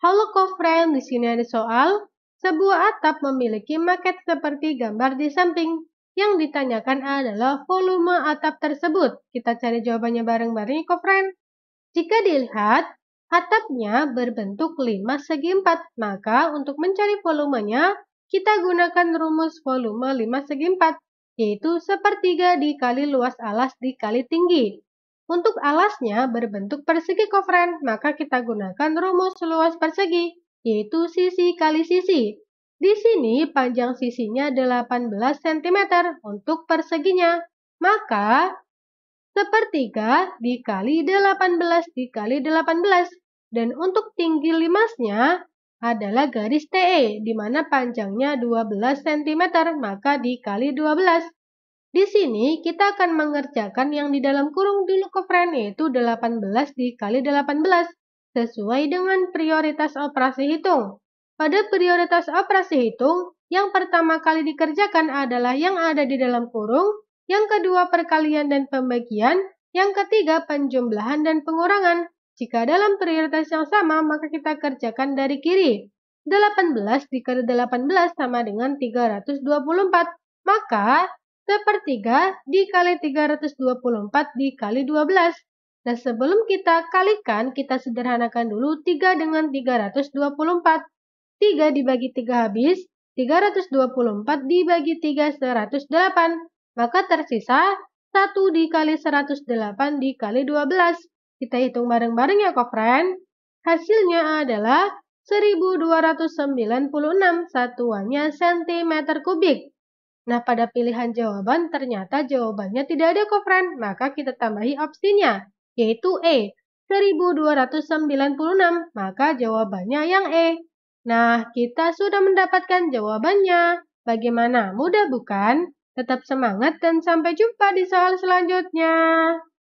Halo Kofren, di sini ada soal. Sebuah atap memiliki maket seperti gambar di samping. Yang ditanyakan adalah volume atap tersebut. Kita cari jawabannya bareng-bareng Kofren. Jika dilihat, atapnya berbentuk 5 segi 4. Maka untuk mencari volumenya, kita gunakan rumus volume 5 segi 4, yaitu sepertiga dikali luas alas dikali tinggi. Untuk alasnya berbentuk persegi kofren, maka kita gunakan rumus luas persegi, yaitu sisi kali sisi. Di sini panjang sisinya 18 cm untuk perseginya. Maka sepertiga dikali 18 dikali 18. Dan untuk tinggi limasnya adalah garis TE, di mana panjangnya 12 cm, maka dikali 12. Di sini kita akan mengerjakan yang di dalam kurung dulu ke friend yaitu 18 dikali 18 sesuai dengan prioritas operasi hitung. Pada prioritas operasi hitung, yang pertama kali dikerjakan adalah yang ada di dalam kurung, yang kedua perkalian dan pembagian, yang ketiga penjumlahan dan pengurangan. Jika dalam prioritas yang sama, maka kita kerjakan dari kiri. 18 dikali 18 sama dengan 324. Maka sepertiga dikali 324 dikali 12. Nah, sebelum kita kalikan, kita sederhanakan dulu 3 dengan 324. 3 dibagi 3 habis, 324 dibagi 3 108. Maka tersisa 1 dikali 108 dikali 12. Kita hitung bareng-bareng ya, kok, friend. Hasilnya adalah 1296 satuannya cm kubik. Nah, pada pilihan jawaban ternyata jawabannya tidak ada kofren, maka kita tambahi opsinya, yaitu E. 1296, maka jawabannya yang E. Nah, kita sudah mendapatkan jawabannya. Bagaimana? Mudah bukan? Tetap semangat dan sampai jumpa di soal selanjutnya.